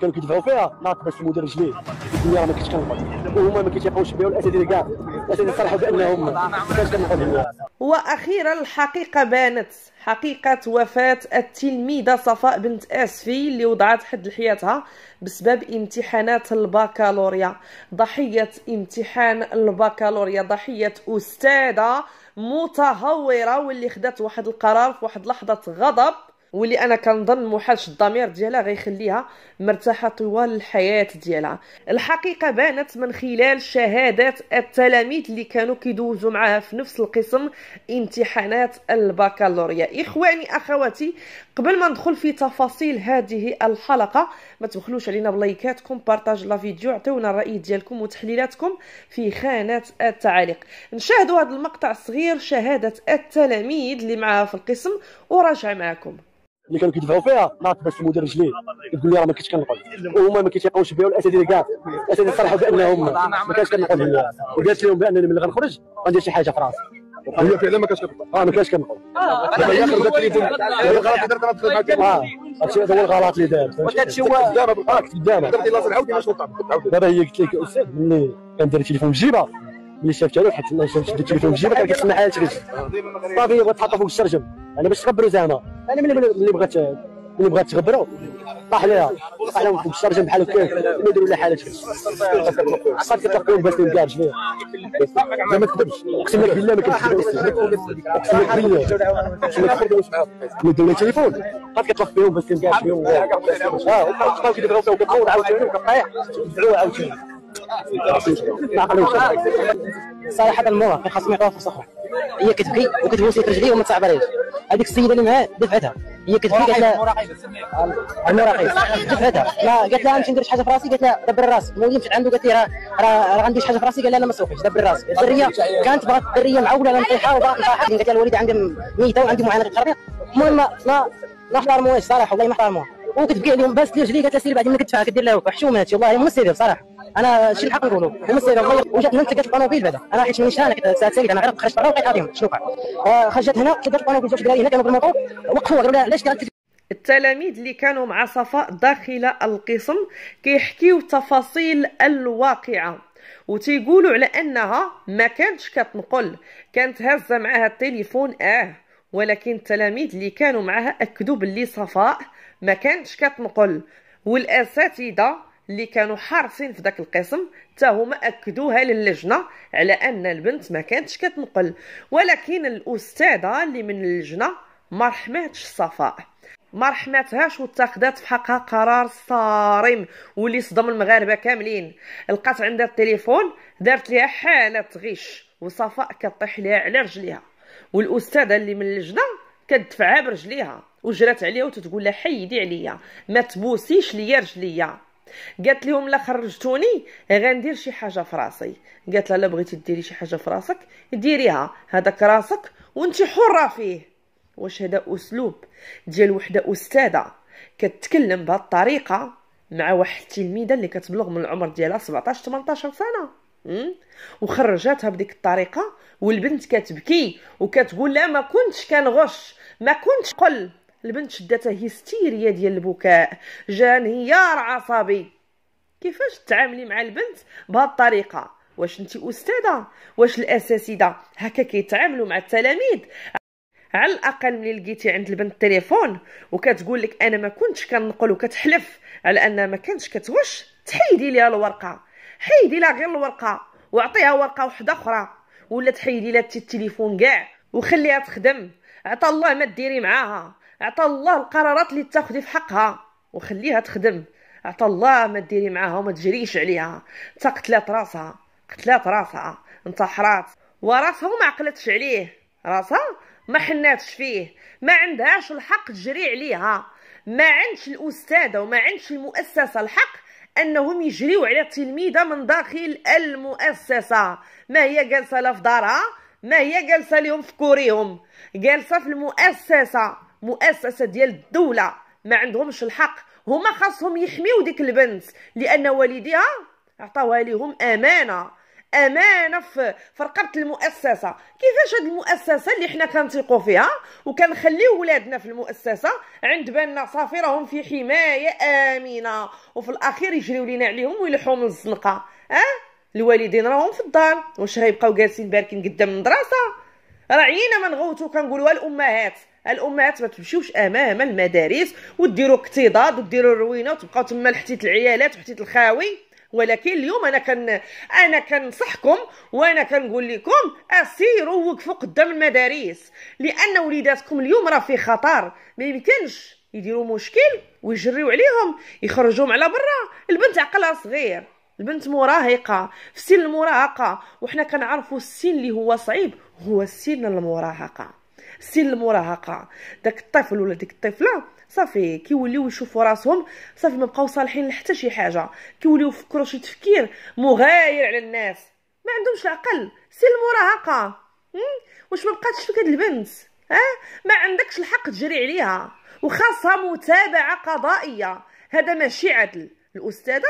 كانوا كيدفعوا فيها ناط باش المدير رجليه الدنيا راه ما كنتش كنقبض وهما ما كيتيقوش بها والاساتذه كاع الاساتذه صرحوا بانهم ما كانش واخيرا الحقيقه بانت حقيقة وفاة التلميذة صفاء بنت آسفي اللي وضعت حد لحياتها بسبب امتحانات البكالوريا ضحية امتحان البكالوريا ضحية أستاذة متهورة واللي خدات واحد القرار في واحد لحظة غضب واللي انا كنظن محاش الضمير ديالها غيخليها مرتاحه طوال الحياه ديالها الحقيقه بانت من خلال شهادات التلاميذ اللي كانوا كيدوزوا معاها في نفس القسم امتحانات البكالوريا اخواني اخواتي قبل ما ندخل في تفاصيل هذه الحلقه ما تبخلوش علينا بلايكاتكم بارطاج لا فيديو عطيونا الراي ديالكم وتحليلاتكم في خانه التعاليق نشاهدوا هذا المقطع الصغير شهاده التلاميذ اللي معاها في القسم وراجع معكم اللي كانوا كيدفعوا فيها ما عرفت المدير رجليه يقول لي راه ما كنتش كنقول وهما ما كيتيقوش بها والاساتذه كاع الاساتذه صرحوا بانهم ما كانش كنقول هو وقالت لهم بانني ملي غنخرج غندير شي حاجه في راسي هي فعلا ما كانش كتقول اه ما كانتش كنقول آه، هي خرجت لي الغلط اللي درت انا في معك هادشي هذا هو الغلط اللي دار وهذا الشيء هو قدامها بالقرار قدامها آه، درت لاصل عاودي ما شوطها دابا هي قلت لك استاذ ملي كندير التليفون في جيبها ملي شافتها لو حيت شدت التليفون في جيبها كان كيتسنى حياتي آه. صافي بغات تحطها فوق الشرجم انا باش تغبروا زعما انا من اللي بغات اللي بغات تغبروا طاح ليها طاح لها في الشرجه بحال هكا ما يديروا لها حالات عقاد كتلقاهم باش تلقى رجليه ما تكذبش اقسم لك بالله ما كنتش اقسم لك بالله اقسم لك بالله ما يديروا تليفون عقاد كتلقى فيهم باش تلقى رجليه اه وكتلقاو كيديروا كتلقاو عاوتاني وكطيح دعوها عاوتاني صراحة المراه خاصني فرصة أخرى هي كتبكي وكتبوسي لك رجلي وما تعبريش هذيك السيده اللي معاه دفعتها هي كتبكي قالت لها المراقيب آه، دفعتها لا قالت لها نمشي ندير شي حاجه في راسي قالت لها دبر راسك المهم مشيت عنده قالت لي راه راه غندير شي حاجه في راسي قال لها لا ما تسوقيش دبر راسك الدريه كانت بغات الدريه معوله على نطيحها وبغات نطيحها قالت لها الوالده عندها ميته وعندي معاناه قلبيه المهم ما ما حضرموهاش صراحه والله ما حضرموها وكتبكي عليهم بس رجلي قالت لها سير بعد ما كتفاها كدير لها وحشومات والله والله سيري بصراحه انا شي حق نقولوا هما السيده غلط وجات من تلقات الطوموبيل بعدا انا حيت من هنا ساعه سيد انا غير خرجت برا وبقيت قادم شنو وقع آه، خرجت هنا تلقات الطوموبيل جوج دراري هنا كانوا بالموطو وقفوا قالوا لها علاش التلاميذ اللي كانوا مع صفاء داخل القسم كيحكيو تفاصيل الواقعه وتيقولوا على انها ما كانتش كتنقل كانت هازه معها التليفون اه ولكن التلاميذ اللي كانوا معها اكدوا باللي صفاء ما كانتش كتنقل والاساتذه اللي كانوا حارسين في ذاك القسم حتى هما اكدوها للجنه على ان البنت ما كانتش كتنقل ولكن الاستاذه اللي من اللجنه ما رحماتش صفاء ما رحمتهاش واتخذت في حقها قرار صارم واللي صدم المغاربه كاملين لقات عندها التليفون دارت ليها حاله غش وصفاء كطيح ليها على رجليها والاستاذه اللي من اللجنه كدفعها برجليها وجرات عليها وتتقول لها حيدي عليا ما تبوسيش ليا رجليا قالت لهم لا خرجتوني غندير شي حاجه في راسي قالت لها لا بغيتي ديري شي حاجه في راسك ديريها هذاك راسك وانت حره فيه واش هذا اسلوب ديال وحده استاذه كتكلم بهذه الطريقه مع واحد التلميذه اللي كتبلغ من العمر ديالها 17 18 سنه وخرجاتها بديك الطريقه والبنت كتبكي وكتقول لا ما كنتش كنغش ما كنتش قل البنت شداتها هيستيريا ديال البكاء جا انهيار عصبي كيفاش تتعاملي مع البنت بهاد الطريقه واش انت استاذه واش الاساتذه هكا كيتعاملوا مع التلاميذ على الاقل ملي لقيتي عند البنت التليفون وكتقول لك انا ما كنتش كنقول وكتحلف على انها ما كانتش كتوش تحيدي ليها الورقه حيدي لها غير الورقه واعطيها ورقه واحده اخرى ولا تحيدي لها التليفون كاع وخليها تخدم عطا الله ما ديري معاها عطى الله القرارات اللي تاخذي في حقها وخليها تخدم عطى الله ما ديري معاها وما تجريش عليها تا قتلات راسها قتلات راسها انتحرات وراسها وما عقلتش عليه راسها ما حناتش فيه ما عندهاش الحق تجري عليها ما عندش الاستاذه وما عندش المؤسسه الحق انهم يجريو على التلميذه من داخل المؤسسه ما هي جالسه لا في دارها ما هي جالسه لهم في كوريهم جالسه في المؤسسه مؤسسه ديال الدوله ما عندهمش الحق هما خاصهم يحميو ديك البنت لان والديها عطاوها ليهم امانه امانه في رقبه المؤسسه كيفاش هاد المؤسسه اللي حنا كنثيقوا فيها وكنخليو ولادنا في المؤسسه عند بالنا صافي راهم في حمايه امنه وفي الاخير يجريو لينا عليهم ويلحوهم الزنقه اه الوالدين راهم في الدار واش غيبقاو جالسين باركين قدام المدرسه راه عينا ما نغوتو كنقولوها الامهات الامهات ما تمشيوش امام المدارس وديروا اكتضاض وديروا روينه وتبقاو تما لحتيت العيالات وحتيت الخاوي ولكن اليوم انا كن انا كنصحكم وانا كنقول لكم اسيروا وقفوا قدام المدارس لان وليداتكم اليوم راه في خطر ما يمكنش يديروا مشكل ويجريو عليهم يخرجوهم على برا البنت عقلها صغير البنت مراهقه في سن المراهقه وحنا كنعرفوا السن اللي هو صعيب هو سن المراهقه سن المراهقه داك الطفل ولا ديك الطفله صافي كيوليو يشوفوا راسهم صافي ما بقاو صالحين لحتى شي حاجه كيوليو يفكروا شي تفكير مغاير على الناس ما عندهمش العقل سن المراهقه واش ما بقاتش فيك هاد البنت ها ما عندكش الحق تجري عليها وخاصها متابعه قضائيه هذا ماشي عدل الاستاذه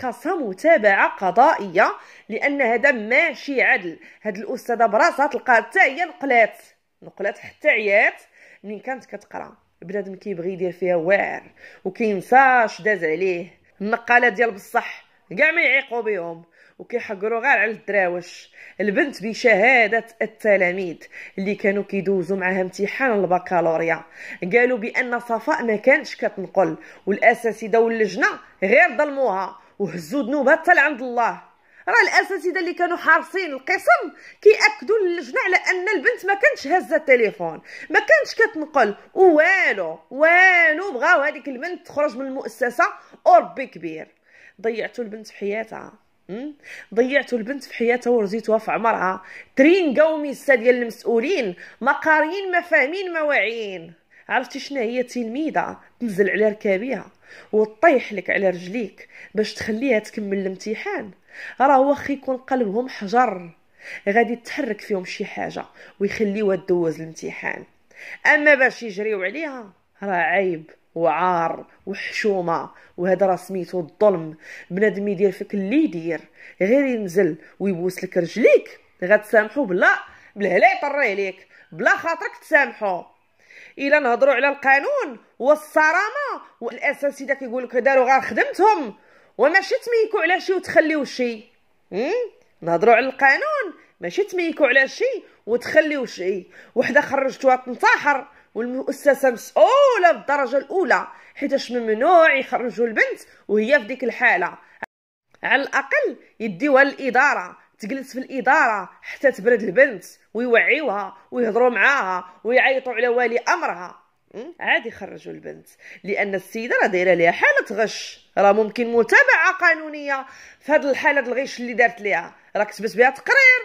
خاصها متابعه قضائيه لان هذا ماشي عدل هاد الاستاذه براسها تلقى حتى هي نقلات نقلات حتى عيات منين كانت كتقرا بنادم كيبغي يدير فيها واعر وكينساش داز عليه النقالات ديال بصح كاع ما يعيقوا بهم وكيحقروا غير على الدراوش البنت بشهادة التلاميذ اللي كانوا كيدوزوا معها امتحان البكالوريا قالوا بأن صفاء ما كانتش كتنقل والأساسي واللجنه غير ظلموها وهزوا ذنوبها حتى لعند الله راه الاساتذه اللي كانوا حارسين القسم كياكدوا للجنه على ان البنت ما كانتش هازه التليفون ما كانتش كتنقل والو والو بغاو هذيك البنت تخرج من المؤسسه اوربي كبير ضيعتوا البنت في حياتها ضيعتوا البنت في حياتها ورزيتوها في عمرها ترين قومي ديال المسؤولين ما قاريين ما فاهمين ما واعيين عرفتي شنو هي تلميذه تنزل على ركابيها وطيح لك على رجليك باش تخليها تكمل الامتحان راه واخا يكون قلبهم حجر غادي تحرك فيهم شي حاجه ويخليوها تدوز الامتحان اما باش يجريو عليها راه عيب وعار وحشومه وهذا راه سميتو الظلم بنادم يدير فيك اللي يدير غير ينزل ويبوس لك رجليك غتسامحو بلا لا يطري ليك بلا خاطرك تسامحو الا نهضروا على القانون والصرامه والاساتذه كيقول لك داروا غير خدمتهم وماشي تميكوا على شي وتخليو شي نهضروا على القانون ماشي تميكوا على شي وتخليو شي وحده خرجتوها تنتحر والمؤسسه مسؤوله بالدرجه الاولى حيتاش ممنوع يخرجوا البنت وهي في ديك الحاله على الاقل يديوها للاداره تجلس في الاداره حتى تبرد البنت ويوعيوها ويهضروا معاها ويعيطوا على ولي امرها عادي خرجوا البنت لان السيده راه دايره ليها حاله غش راه ممكن متابعه قانونيه في هذه الحاله الغش اللي دارت ليها راه كتبت بها تقرير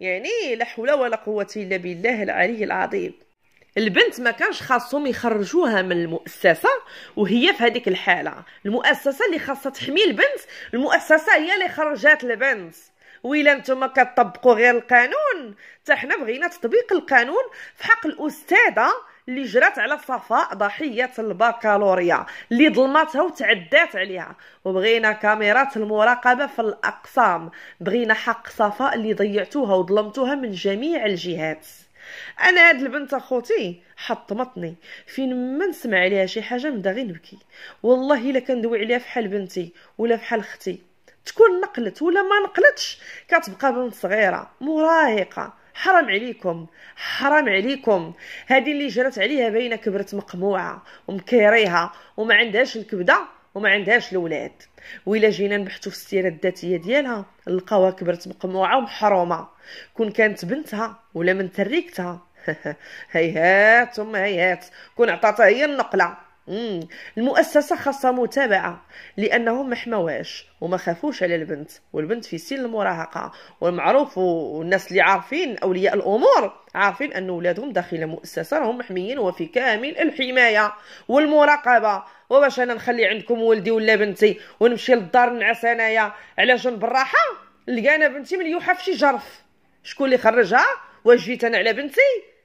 يعني لا حول ولا قوه الا بالله العلي العظيم البنت ما كانش خاصهم يخرجوها من المؤسسه وهي في هذيك الحاله المؤسسه اللي خاصها تحمي البنت المؤسسه هي اللي خرجات البنت ويلا نتوما كتطبقوا غير القانون حتى حنا بغينا تطبيق القانون في حق الأستاذة اللي جرات على صفاء ضحية الباكالوريا اللي ظلماتها وتعدات عليها وبغينا كاميرات المراقبة في الأقسام بغينا حق صفاء اللي ضيعتوها وظلمتوها من جميع الجهات انا هاد البنت اخوتي حطمتني فين ما نسمع عليها شي حاجه نبدا غير نبكي والله الا كندوي عليها فحال بنتي ولا فحال اختي تكون نقلت ولا ما نقلتش كتبقى بنت صغيره مراهقه حرام عليكم حرام عليكم هذه اللي جرت عليها باينه كبرت مقموعه ومكيريها وما عندهاش الكبده وما عندهاش الاولاد وإلا جينا نبحثوا في السيره الذاتيه ديالها لقاوها كبرت مقموعه ومحرومه كون كانت بنتها ولا من تريكتها هيهات ثم هيهات كون عطاتها هي النقله مم. المؤسسة خاصة متابعة لأنهم ما وما خافوش على البنت والبنت في سن المراهقة والمعروف والناس اللي عارفين أولياء الأمور عارفين أن ولادهم داخل مؤسسة راهم محميين وفي كامل الحماية والمراقبة وباش أنا نخلي عندكم ولدي ولا بنتي ونمشي للدار نعس أنايا على جنب الراحة لقانا بنتي مليوحة في شي جرف شكون اللي خرجها واش جيت أنا على بنتي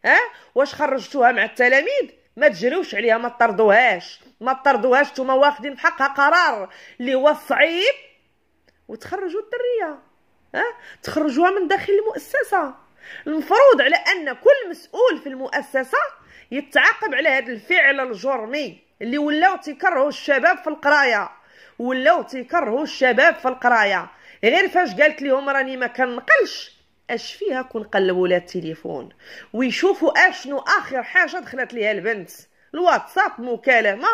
ها واش خرجتوها مع التلاميذ ما تجريوش عليها ما تطردوهاش ما تطردوهاش نتوما واخدين بحقها قرار اللي هو صعيب وتخرجوا الدريه ها تخرجوها من داخل المؤسسه المفروض على ان كل مسؤول في المؤسسه يتعاقب على هذا الفعل الجرمي اللي ولاو تيكرهوا الشباب في القرايه ولاو تيكرهوا الشباب في القرايه غير فاش قالت لهم راني ما كنقلش اش فيها كون قلبوا ولاد التليفون ويشوفوا اشنو اخر حاجه دخلت ليها البنت الواتساب مكالمه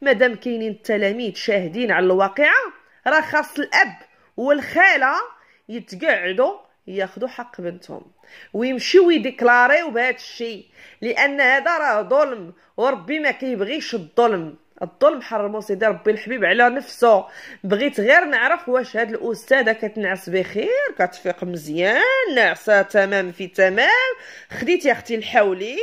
مادام كاينين التلاميذ شاهدين على الواقعه راه خاص الاب والخاله يتقعدوا ياخذوا حق بنتهم ويمشيو يديكلاريو بهذا الشيء لان هذا راه ظلم وربي ما كيبغيش الظلم الظلم حرمو سيدي ربي الحبيب على نفسه بغيت غير نعرف واش هاد الاستاذه كتنعس بخير كتفيق مزيان ناعسه تمام في تمام خديتي اختي الحوليه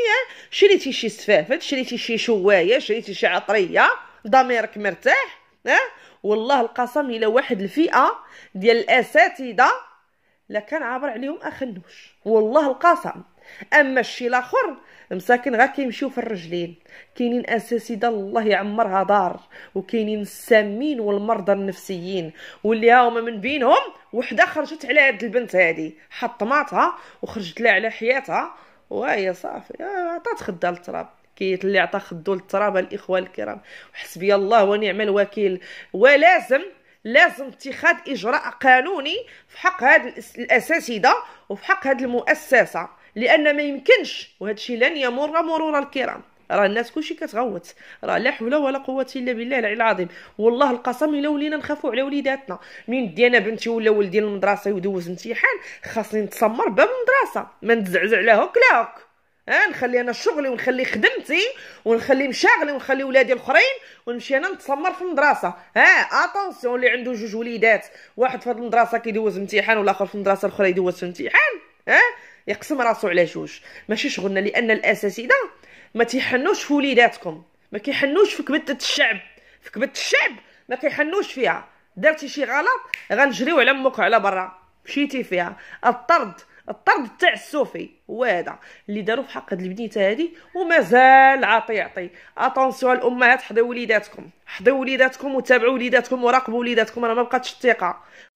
شريتي شي سفافت شريتي شي شوايه شريتي شي عطريه ضميرك مرتاح ها والله القسم الى واحد الفئه ديال الاساتذه لكان عابر عليهم اخنوش والله القسم اما الشيء الاخر مساكن غا كيمشيو في الرجلين كاينين اساسيده الله يعمرها دار وكاينين السامين والمرضى النفسيين واللي هما من بينهم وحده خرجت على هاد البنت هادي حطماتها وخرجت لها على حياتها وهي صافي آه، عطات خدها للتراب كي اللي عطى خدو للتراب الاخوه الكرام وحسبي الله ونعم الوكيل ولازم لازم اتخاذ اجراء قانوني في حق هاد الاساتذه وفي حق هاد المؤسسه لان ما يمكنش وهذا الشيء لن يمر مرور الكرام راه الناس كلشي كتغوت راه لا حول ولا قوه الا بالله العلي العظيم والله القسم الا ولينا نخافوا على وليداتنا من ندي انا بنتي ولا ولدي للمدرسه يدوز امتحان خاصني نتسمر باب المدرسه ما نتزعزع لا هوك لا هوك ها نخلي انا شغلي ونخلي خدمتي ونخلي مشاغلي ونخلي ولادي الاخرين ونمشي انا نتسمر في المدرسه ها اتونسيون اللي عنده جوج وليدات واحد في المدرسه كيدوز امتحان والاخر في المدرسه الاخرى يدوز في امتحان ها يقسم راسو على جوج ماشي شغلنا لان الاساتذه ما تيحنوش في وليداتكم ما كيحنوش في كبده الشعب في كبده الشعب ما كيحنوش فيها درتي شي غلط غنجريو على امك وعلى برا مشيتي فيها الطرد الطرد تاع السوفي هو هذا اللي داروا في حق هاد البنيته هادي ومازال عاطي يعطي اتونسيو الامهات حضيو وليداتكم حضيو وليداتكم وتابعوا وليداتكم وراقبوا وليداتكم انا ما بقاتش الثقه